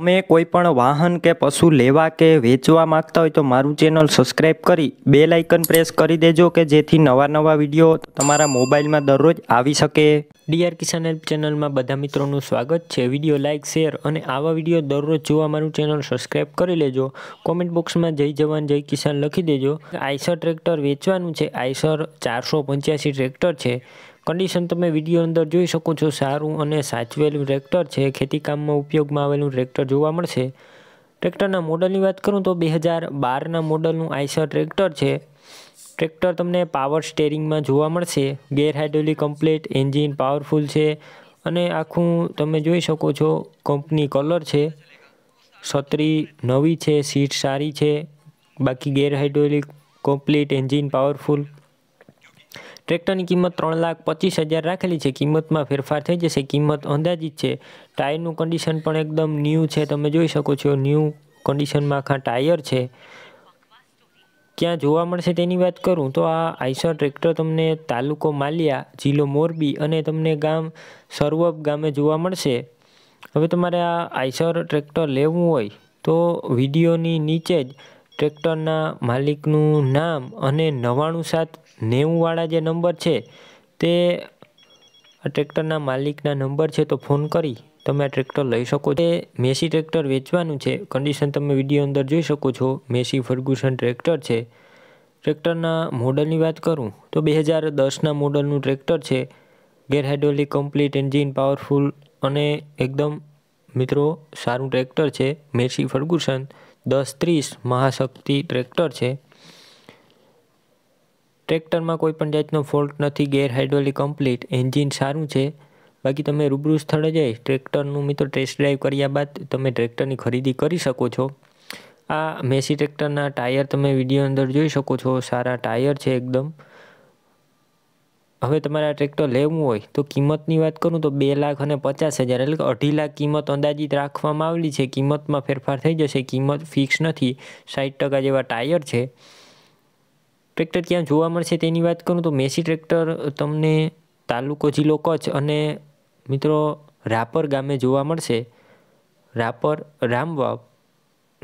તમે કોઈ પણ વાહન કે પશુ લેવા કે વેચવા માંગતા હોય તો મારું ચેનલ સબસ્ક્રાઈબ કરી બે લાઇકન પ્રેસ કરી દેજો કે જેથી નવા નવા વિડીયો તમારા મોબાઈલમાં દરરોજ આવી શકે ડીઆર કિસાન હેલ્પ ચેનલમાં બધા મિત્રોનું સ્વાગત છે વિડીયો લાઇક શેર અને આવા વિડીયો દરરોજ જોવા મારું ચેનલ સબસ્ક્રાઈબ કરી લેજો કોમેન્ટ બોક્સમાં જય જવાન જય કિસાન લખી દેજો આઈસર ટ્રેક્ટર વેચવાનું છે આઈસર ચારસો પંચ્યાસી ટ્રેક્ટર છે કન્ડિશન તમે વિડીયો અંદર જોઈ શકો છો સારું અને સાચવેલું ટ્રેક્ટર છે ખેતીકામમાં ઉપયોગમાં આવેલું ટ્રેક્ટર જોવા મળશે ટ્રેક્ટરના મોડલની વાત કરું તો બે હજાર બારના મોડલનું આઈસર ટ્રેક્ટર છે ટ્રેક્ટર તમને પાવર સ્ટેરિંગમાં જોવા મળશે gear hydraulic complete engine powerful છે અને આખું તમે જોઈ શકો છો કંપની કલર છે છત્રી નવી છે સીટ સારી છે બાકી gear hydraulic complete engine powerful ટ્રેક્ટરની કિંમત ત્રણ લાખ પચીસ હજાર રાખેલી છે કિંમતમાં ફેરફાર થઈ જશે કિંમત અંદાજિત છે ટાયરનું કન્ડિશન પણ એકદમ ન્યૂ છે તમે જોઈ શકો છો ન્યૂ કન્ડિશનમાં આખા ટાયર છે ક્યાં જોવા મળશે તેની વાત કરું તો આ આઈસર ટ્રેક્ટર તમને તાલુકો માલિયા જિલ્લો મોરબી અને તમને ગામ સરવબ ગામે જોવા મળશે હવે તમારે આ આઈસર ટ્રેક્ટર લેવું હોય તો વિડીયોની નીચે જ ટ્રેક્ટરના માલિકનું નામ અને નવ્વાણું સાત નેવુંવાળા જે નંબર છે તે ટ્રેક્ટરના માલિકના નંબર છે તો ફોન કરી તમે આ ટ્રેક્ટર લઈ શકો છો મેસી ટ્રેક્ટર વેચવાનું છે કન્ડિશન તમે વિડીયો અંદર જોઈ શકો છો મેસી ફર્ગ્યુસન ટ્રેક્ટર છે ટ્રેક્ટરના મોડલની વાત કરું તો બે હજાર દસના મોડલનું ટ્રેક્ટર છે ગેરહાઇડ્રોલિક કમ્પ્લીટ એન્જિન પાવરફુલ અને એકદમ મિત્રો સારું ટ્રેક્ટર છે મેસી ફર્ગુસન દસ ત્રીસ મહાશક્તિ ટ્રેક્ટર છે ટ્રેક્ટરમાં કોઈ પણ જાતનો ફોલ્ટ નથી ગેર હાઇડ્રોલિક કમ્પ્લીટ એન્જિન સારું છે બાકી તમે રૂબરૂ સ્થળે જઈ ટ્રેક્ટરનું મિત્રો ટેસ્ટ ડ્રાઈવ કર્યા બાદ તમે ટ્રેક્ટરની ખરીદી કરી શકો છો આ મેસી ટ્રેક્ટરના ટાયર તમે વિડીયો અંદર જોઈ શકો છો સારા ટાયર છે એકદમ હવે તમારે આ ટ્રેક્ટર લેવું હોય તો કિંમતની વાત કરું તો બે લાખ અને પચાસ હજાર એટલે કે અઢી લાખ કિંમત અંદાજિત રાખવામાં આવેલી છે કિંમતમાં ફેરફાર થઈ જશે કિંમત ફિક્સ નથી સાઠ ટકા જેવા ટાયર છે ટ્રેક્ટર ક્યાં જોવા મળશે તેની વાત કરું તો મેસી ટ્રેક્ટર તમને તાલુકો જિલ્લો કચ્છ અને મિત્રો રાપર ગામે જોવા મળશે રાપર રામવાવ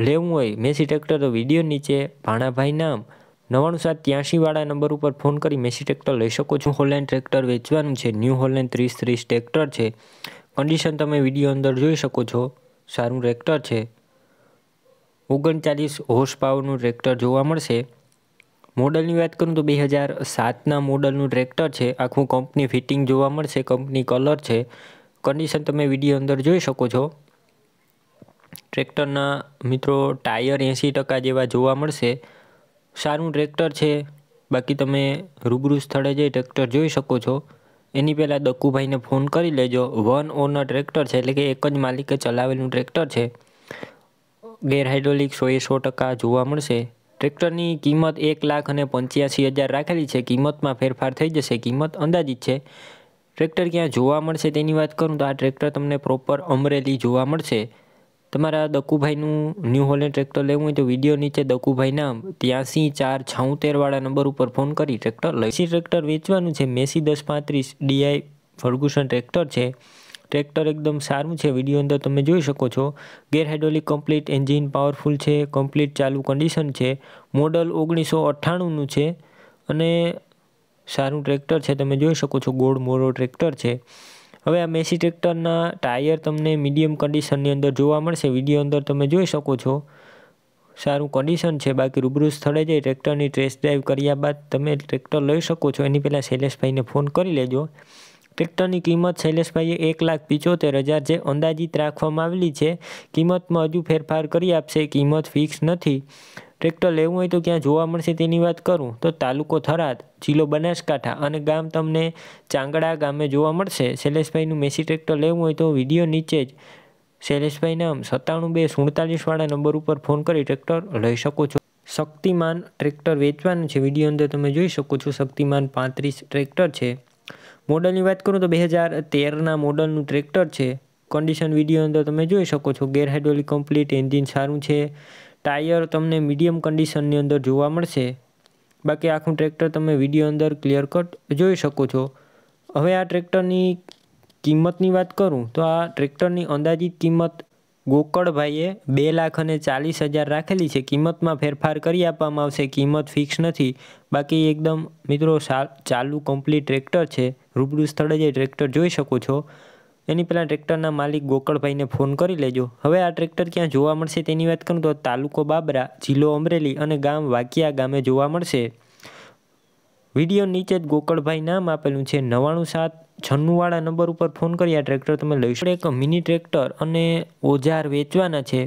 લેવું હોય મેસી ટ્રેક્ટર તો વિડીયો નીચે ભાણાભાઈ નામ નવ્વાણું સાત ત્યાંશીવાળા નંબર ઉપર ફોન કરી મેસી ટ્રેક્ટર લઈ શકો છો હોલેન્ડ ટ્રેક્ટર વેચવાનું છે ન્યૂ હોલેન્ડ ત્રીસ ત્રીસ ટ્રેક્ટર છે કન્ડિશન તમે વિડીયો અંદર જોઈ શકો છો સારું ટ્રેક્ટર છે ઓગણચાલીસ હોર્સ પાવરનું ટ્રેક્ટર જોવા મળશે મોડલની વાત કરું તો બે હજાર સાતના મોડલનું ટ્રેક્ટર છે આખું કંપની ફિટિંગ જોવા મળશે કંપની કલર છે કન્ડિશન તમે વિડીયો અંદર જોઈ શકો છો ટ્રેક્ટરના મિત્રો ટાયર એંસી ટકા જેવા જોવા મળશે સારું ટ્રેક્ટર છે બાકી તમે રૂબરૂ સ્થળે જઈ ટ્રેક્ટર જોઈ શકો છો એની પહેલાં દક્કુભાઈને ફોન કરી લેજો વન ઓનર ટ્રેક્ટર છે એટલે કે એક જ માલિકે ચલાવેલું ટ્રેક્ટર છે ગેરહાઇડ્રોલિક એ સો ટકા જોવા મળશે ટ્રેક્ટરની કિંમત એક લાખ અને પંચ્યાસી હજાર રાખેલી છે કિંમતમાં ફેરફાર થઈ જશે કિંમત અંદાજિત છે ટ્રેક્ટર ક્યાં જોવા મળશે તેની વાત કરું તો આ ટ્રેક્ટર તમને પ્રોપર અમરેલી જોવા મળશે તમારા દકુભાઈનું ન્યૂ હોલેન્ડ ટ્રેક્ટર લેવું હોય તો વિડીયો નીચે દકુભાઈના ત્યાંસી ચાર છાઉતેરવાળા નંબર ઉપર ફોન કરી ટ્રેક્ટર લઈ ટ્રેક્ટર વેચવાનું છે મેસી દસ પાંત્રીસ ડીઆઈ ફર્ગુસન ટ્રેક્ટર છે ટ્રેક્ટર એકદમ સારું છે વિડીયો અંદર તમે જોઈ શકો છો gear hydraulic complete engine powerful છે કમ્પ્લીટ ચાલુ કન્ડિશન છે મોડલ ઓગણીસો અઠ્ઠાણુંનું છે અને સારું ટ્રેક્ટર છે તમે જોઈ શકો છો ગોળ મોરો ટ્રેક્ટર છે હવે આ મેસી ટ્રેક્ટરના ટાયર તમને મીડિયમ કન્ડિશનની અંદર જોવા મળશે વિડીયો અંદર તમે જોઈ શકો છો સારું કન્ડિશન છે બાકી રૂબરૂ સ્થળે જઈ ટ્રેક્ટરની ટેસ્ટ ડ્રાઈવ કર્યા બાદ તમે ટ્રેક્ટર લઈ શકો છો એની પહેલાં શૈલેષભાઈને ફોન કરી લેજો ટ્રેક્ટરની કિંમત શૈલેષભાઈએ એક લાખ પિચોતેર હજાર જે અંદાજિત રાખવામાં આવેલી છે કિંમતમાં હજુ ફેરફાર કરી આપશે કિંમત ફિક્સ નથી ટ્રેક્ટર લેવું હોય તો ક્યાં જોવા મળશે તેની વાત કરું તો તાલુકો થરાદ જિલ્લો બનાસકાંઠા અને ગામ તમને ચાંગડા ગામે જોવા મળશે શૈલેષભાઈનું મેસી ટ્રેક્ટર લેવું હોય તો વિડીયો નીચે જ શૈલેષભાઈ નામ સત્તાણું બે સુડતાલીસવાળા નંબર ઉપર ફોન કરી ટ્રેક્ટર લઈ શકો છો શક્તિમાન ટ્રેક્ટર વેચવાનું છે વિડીયો અંદર તમે જોઈ શકો છો શક્તિમાન પાંત્રીસ ટ્રેક્ટર છે મોડલની વાત કરું તો બે હજાર તેરના મોડલનું ટ્રેક્ટર છે કન્ડિશન વિડીયો અંદર તમે જોઈ શકો છો ગેર હાઇડ્રોલિક કમ્પ્લીટ એન્જિન સારું છે ટાયર તમને મીડિયમ કન્ડિશનની અંદર જોવા મળશે બાકી આખું ટ્રેક્ટર તમે વિડીયો અંદર ક્લિયર કટ જોઈ શકો છો હવે આ ટ્રેક્ટરની કિંમતની વાત કરું તો આ ટ્રેક્ટરની અંદાજિત કિંમત ગોકળભાઈએ બે લાખ અને ચાલીસ હજાર રાખેલી છે કિંમતમાં ફેરફાર કરી આપવામાં આવશે કિંમત ફિક્સ નથી બાકી એકદમ મિત્રો ચાલુ કમ્પ્લીટ ટ્રેક્ટર છે રૂબરૂ સ્થળે જે ટ્રેક્ટર જોઈ શકો છો એની પહેલાં ટ્રેક્ટરના માલિક ગોકળભાઈને ફોન કરી લેજો હવે આ ટ્રેક્ટર ક્યાં જોવા મળશે તેની વાત કરું તો તાલુકો બાબરા જિલ્લો અમરેલી અને ગામ વાકિયા ગામે જોવા મળશે વિડીયો નીચે જ ગોકળભાઈ નામ આપેલું છે નવાણું સાત છન્નુંવાળા નંબર ઉપર ફોન કરી આ ટ્રેક્ટર તમે લઈ શકો એક મિની ટ્રેક્ટર અને ઓજાર વેચવાના છે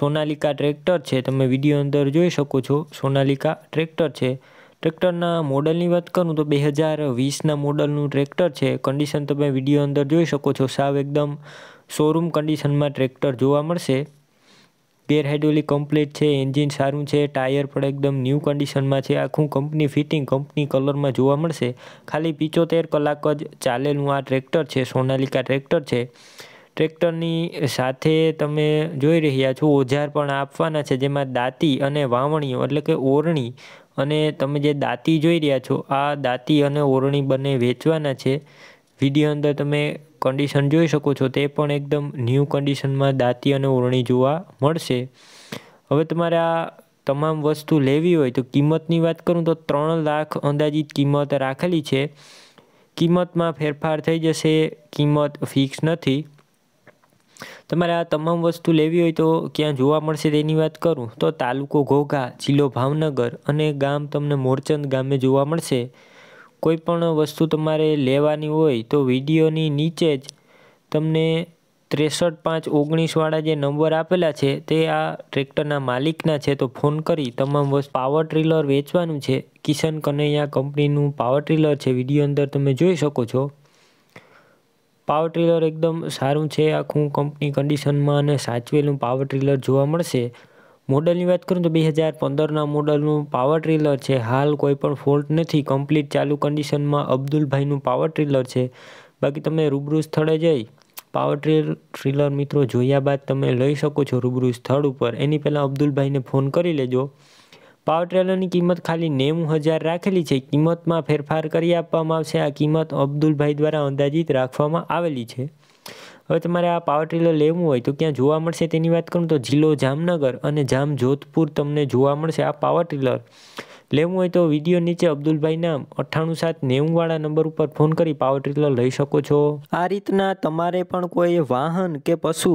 સોનાલિકા ટ્રેક્ટર છે તમે વિડીયો અંદર જોઈ શકો છો સોનાલિકા ટ્રેક્ટર છે ટ્રેક્ટરના મોડલની વાત કરું તો બે હજાર વીસના મોડલનું ટ્રેક્ટર છે કન્ડિશન તમે વિડીયો અંદર જોઈ શકો છો સાવ એકદમ શોરૂમ કન્ડિશનમાં ટ્રેક્ટર જોવા મળશે ગેર હાઇડ્રોલિક કમ્પ્લીટ છે એન્જિન સારું છે ટાયર પણ એકદમ ન્યૂ કન્ડિશનમાં છે આખું કંપની ફિટિંગ કંપની કલરમાં જોવા મળશે ખાલી પિચોતેર કલાક જ ચાલેલું આ ટ્રેક્ટર છે સોનાલિકા ટ્રેક્ટર છે ટ્રેક્ટરની સાથે તમે જોઈ રહ્યા છો ઓજાર પણ આપવાના છે જેમાં દાંતી અને વાવણીઓ એટલે કે ઓરણી અને તમે જે દાંતી જોઈ રહ્યા છો આ દાંતી અને ઓરણી બંને વેચવાના છે વિડીયો અંદર તમે કન્ડિશન જોઈ શકો છો તે પણ એકદમ ન્યૂ કન્ડિશનમાં દાંતી અને ઓરણી જોવા મળશે હવે તમારે આ તમામ વસ્તુ લેવી હોય તો કિંમતની વાત કરું તો ત્રણ લાખ અંદાજિત કિંમત રાખેલી છે કિંમતમાં ફેરફાર થઈ જશે કિંમત ફિક્સ નથી તમારે આ તમામ વસ્તુ લેવી હોય તો ક્યાં જોવા મળશે તેની વાત કરું તો તાલુકો ઘોઘા જિલ્લો ભાવનગર અને ગામ તમને મોરચંદ ગામે જોવા મળશે કોઈ પણ વસ્તુ તમારે લેવાની હોય તો વિડીયોની નીચે જ તમને ત્રેસઠ પાંચ ઓગણીસવાળા જે નંબર આપેલા છે તે આ ટ્રેક્ટરના માલિકના છે તો ફોન કરી તમામ વસ્તુ પાવર ટ્રીલર વેચવાનું છે કિશન કનૈયા કંપનીનું પાવર ટ્રીલર છે વિડીયો અંદર તમે જોઈ શકો છો પાવર ટ્રિલર એકદમ સારું છે આખું કંપની કન્ડિશનમાં અને સાચવેલું પાવર ટ્રીલર જોવા મળશે મોડલની વાત કરું તો બે હજાર પંદરના મોડલનું પાવર ટ્રીલર છે હાલ કોઈ પણ ફોલ્ટ નથી કમ્પ્લીટ ચાલુ કન્ડિશનમાં અબ્દુલભાઈનું પાવર ટ્રીલર છે બાકી તમે રૂબરૂ સ્થળે જઈ પાવર ટ્રીલર મિત્રો જોયા બાદ તમે લઈ શકો છો રૂબરૂ સ્થળ ઉપર એની પહેલાં અબ્દુલભાઈને ફોન કરી લેજો પાવર ટ્રેલરની કિંમત ખાલી નેવું હજાર રાખેલી છે કિંમતમાં ફેરફાર કરી આપવામાં આવશે આ કિંમત અબ્દુલભાઈ દ્વારા અંદાજિત રાખવામાં આવેલી છે હવે તમારે આ પાવર ટ્રેલર લેવું હોય તો ક્યાં જોવા મળશે તેની વાત કરું તો જિલ્લો જામનગર અને જામ જોધપુર તમને જોવા મળશે આ પાવર ટ્રેલર લેવું હોય તો વિડીયો નીચે અબ્દુલભાઈના અઠ્ઠાણું સાત નેવુંવાળા નંબર ઉપર ફોન કરી પાવર ટ્રીલર લઈ શકો છો આ રીતના તમારે પણ કોઈ વાહન કે પશુ